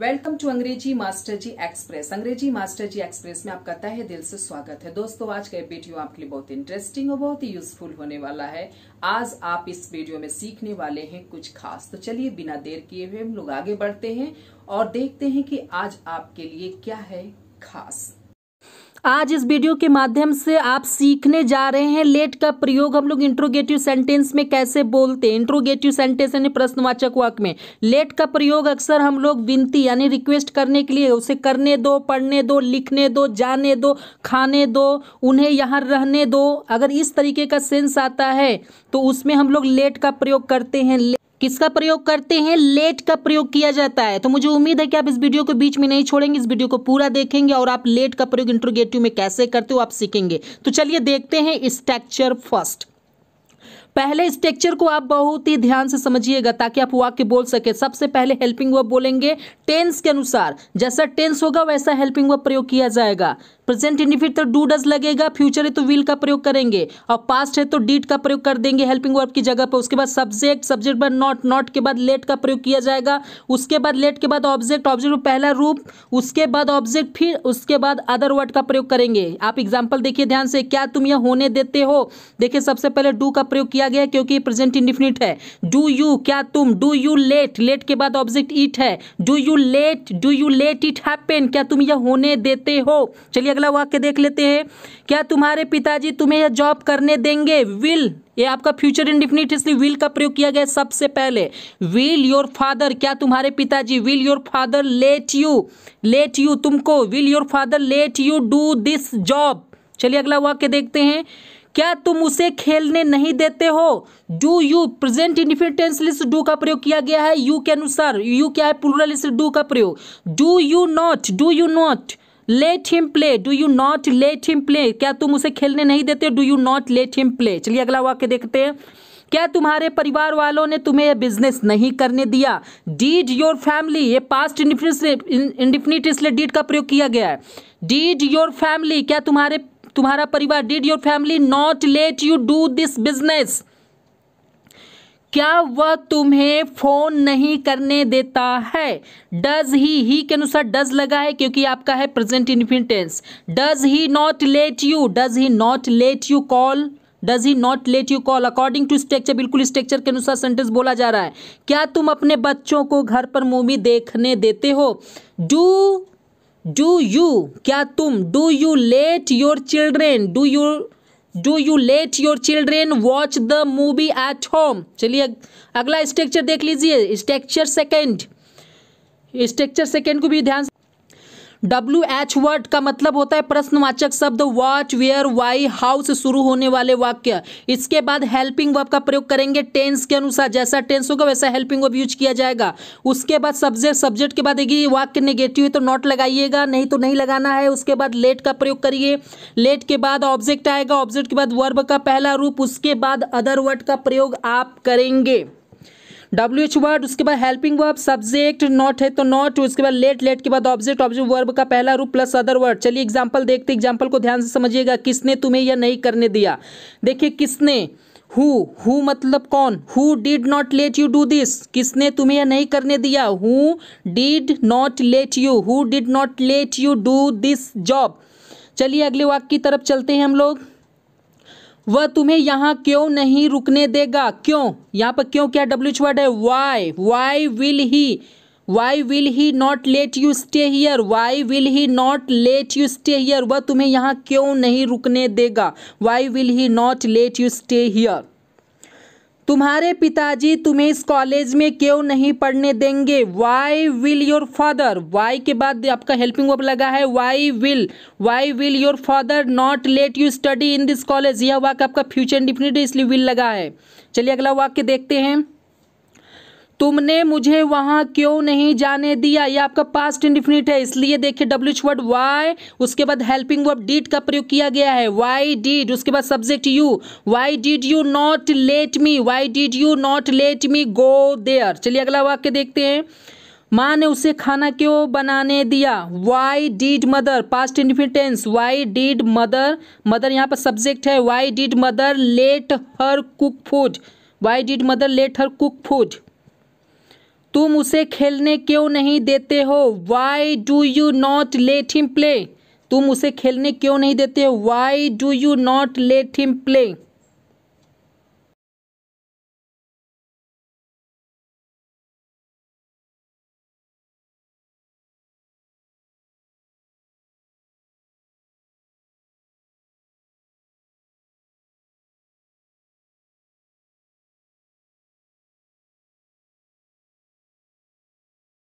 welcome to Angrezi Master ji Express Angrezi Master ji Express में आपका तहे दिल से स्वागत है दोस्तों आज का वीडियो आपके लिए बहुत इंटरेस्टिंग और बहुत ही यूजफुल होने वाला है आज आप इस वीडियो में सीखने वाले हैं कुछ खास तो चलिए बिना देर किए हुए हम लोग आगे बढ़ते हैं और देखते हैं कि आज आपके लिए क्या है खास आज इस वीडियो के माध्यम से आप सीखने जा रहे हैं लेट का प्रयोग हम लोग इंट्रोगेटिव सेंटेंस में कैसे बोलते हैं इंट्रोगेटिव सेंटेंस यानी प्रश्नवाचक वाक में लेट का प्रयोग अक्सर हम लोग विनती यानी रिक्वेस्ट करने के लिए उसे करने दो पढ़ने दो लिखने दो जाने दो खाने दो उन्हें यहाँ रहने दो अगर इस तरीके का सेंस आता है तो उसमें हम लोग लेट का प्रयोग करते हैं किसका प्रयोग करते हैं लेट का प्रयोग किया जाता है तो मुझे उम्मीद है कि आप इस वीडियो को बीच में नहीं छोड़ेंगे इस वीडियो को पूरा देखेंगे और आप लेट का प्रयोग इंट्रोगेटिव में कैसे करते हो आप सीखेंगे तो चलिए देखते हैं स्ट्रक्चर फर्स्ट पहले स्ट्रक्चर को आप बहुत ही ध्यान से समझिएगा ताकि आप वाक्य बोल सके सबसे पहले हेल्पिंग वर्ब बोलेंगे टेंस के अनुसार जैसा टेंस होगा वैसा हेल्पिंग वर्ब प्रयोग किया जाएगा प्रेजेंट इंडिफिट तो डू डज लगेगा फ्यूचर है तो विल का प्रयोग करेंगे और पास्ट है तो डीट का प्रयोग कर देंगे हेल्पिंग वर्ब की जगह पर उसके बाद सब्जेक्ट सब्जेक्ट पर नॉट नॉट के बाद लेट का प्रयोग किया जाएगा उसके बाद लेट के बाद ऑब्जेक्ट ऑब्जेक्ट पहला रूप उसके बाद ऑब्जेक्ट फिर उसके बाद अदर वर्ड का प्रयोग करेंगे आप एग्जाम्पल देखिए ध्यान से क्या तुम यह होने देते हो देखिए सबसे पहले डू का प्रयोग किया गया क्योंकि प्रेजेंट इंडिफिनिट है डू यू क्या तुम डू यू लेट लेट के बाद ऑब्जेक्ट इट है do you let do you let it happen क्या तुम यह होने देते हो चलिए अगला वाक्य देख लेते हैं क्या तुम्हारे पिताजी तुम्हें यह जॉब करने देंगे विल ये आपका फ्यूचर इंडिफिनिट इसलिए विल का प्रयोग किया गया सबसे पहले विल योर फादर क्या तुम्हारे पिताजी will your father let you let you तुमको will your father let you do this job चलिए अगला वाक्य देखते हैं क्या तुम उसे खेलने नहीं देते हो डू यू प्रेजेंट इन्फिटेंसलिस डू का प्रयोग किया गया है यू के अनुसार यू क्या है प्लूरलिस डू का प्रयोग do you not do you not let him play do you not let him play क्या तुम उसे खेलने नहीं देते do you not let him play चलिए अगला वाक्य देखते हैं क्या तुम्हारे परिवार वालों ने तुम्हें यह बिजनेस नहीं करने दिया डीड योर फैमिली ये पास्ट इंडिफिनिट इसलिए डीड का प्रयोग किया गया है डीड योर फैमिली क्या तुम्हारे तुम्हारा परिवार did your family not let you do this business क्या वह तुम्हें फ़ोन नहीं करने देता है डज ही ही के अनुसार डज लगा है क्योंकि आपका है present indefinite does he not let you does he not let you call does he not let you call according to structure बिल्कुल स्ट्रक्चर के अनुसार सेंटेंस बोला जा रहा है क्या तुम अपने बच्चों को घर पर मूवी देखने देते हो डू डू यू क्या तुम do you let your children do you do you let your children watch the movie at home चलिए अगला स्ट्रक्चर देख लीजिए स्ट्रक्चर सेकेंड स्ट्रक्चर सेकेंड को भी ध्यान डब्ल्यू एच वर्ड का मतलब होता है प्रश्नवाचक शब्द वॉट वेयर वाई हाउ से शुरू होने वाले वाक्य इसके बाद हेल्पिंग वर्ब का प्रयोग करेंगे टेंस के अनुसार जैसा टेंस होगा वैसा हेल्पिंग वर्ब यूज किया जाएगा उसके बाद सब्जेक्ट सब्जेक्ट के बाद देखिए वाक्य नेगेटिव है तो नॉट लगाइएगा नहीं तो नहीं लगाना है उसके बाद लेट का प्रयोग करिए लेट के बाद ऑब्जेक्ट आएगा ऑब्जेक्ट के बाद वर्ब का पहला रूप उसके बाद अदर वर्ड का प्रयोग आप करेंगे डब्ल्यू एच वर्ड उसके बाद हेल्पिंग वर्ब सब्जेक्ट नॉट है तो नॉट उसके बाद लेट लेट के बाद ऑब्जेक्ट ऑब्जेक्ट वर्ब का पहला रूप प्लस अदर वर्ड चलिए एग्जाम्पल देखते एग्जाम्पल को ध्यान से समझिएगा किसने तुम्हें यह नहीं करने दिया देखिए किसने हु हु मतलब कौन who did not let you do this किसने तुम्हें यह नहीं करने दिया who did not let you who did not let you do this job चलिए अगले वाक्य की तरफ चलते हैं हम लोग वह तुम्हें यहाँ क्यों नहीं रुकने देगा क्यों यहाँ पर क्यों क्या डब्ल्यू वर्ड है why why will he why will he not let you stay here why will he not let you stay here वह तुम्हें यहाँ क्यों नहीं रुकने देगा why will he not let you stay here तुम्हारे पिताजी तुम्हें इस कॉलेज में क्यों नहीं पढ़ने देंगे why will your father why के बाद आपका हेल्पिंग वर्ब लगा है why will why will your father not let you study in this college यह वाक्य आपका फ्यूचर इंडिफिनिट इसलिए विल लगा है चलिए अगला वाक्य देखते हैं तुमने मुझे वहां क्यों नहीं जाने दिया ये आपका पास्ट इंडिफिनिट है इसलिए देखिए डब्ल्यू वर्ड वाई उसके बाद हेल्पिंग वर्ब डीड का प्रयोग किया गया है वाई डीड उसके बाद subject you why did you not let me why did you not let me go there चलिए अगला वाक्य देखते हैं माँ ने उसे खाना क्यों बनाने दिया वाई डीड मदर पास्ट इन्फिटेंस वाई डीड मदर मदर यहाँ पर सब्जेक्ट है why did mother let her cook food why did mother let her cook food तुम उसे खेलने क्यों नहीं देते हो why do you not let him play तुम उसे खेलने क्यों नहीं देते हो why do you not let him play